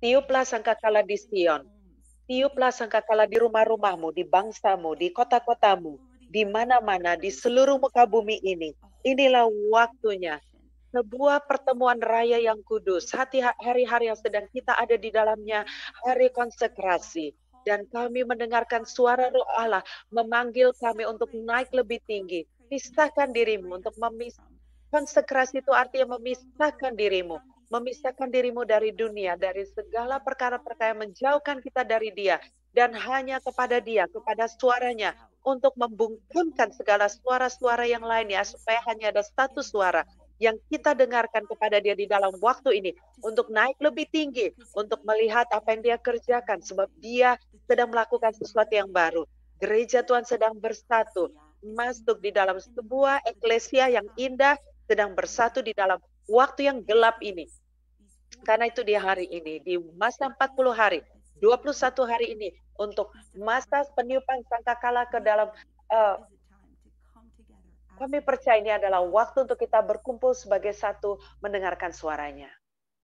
Tiuplah sangkakala di Sion. Tiuplah sangkakala di rumah-rumahmu, di bangsamu, di kota-kotamu, di mana-mana, di seluruh muka bumi ini. Inilah waktunya. Sebuah pertemuan raya yang kudus. Hari-hari yang sedang kita ada di dalamnya. Hari konsekrasi dan kami mendengarkan suara roh Allah memanggil kami untuk naik lebih tinggi. Pisahkan dirimu untuk memisahkan. Konsekrasi itu artinya memisahkan dirimu memisahkan dirimu dari dunia, dari segala perkara-perkara yang menjauhkan kita dari dia, dan hanya kepada dia, kepada suaranya, untuk membungkumkan segala suara-suara yang lainnya, supaya hanya ada satu suara, yang kita dengarkan kepada dia di dalam waktu ini untuk naik lebih tinggi, untuk melihat apa yang dia kerjakan sebab dia sedang melakukan sesuatu yang baru. Gereja Tuhan sedang bersatu, masuk di dalam sebuah eklesia yang indah, sedang bersatu di dalam waktu yang gelap ini karena itu di hari ini, di masa 40 hari, 21 hari ini untuk masa peniupan sangkakala ke dalam uh, kami percaya ini adalah waktu untuk kita berkumpul sebagai satu mendengarkan suaranya.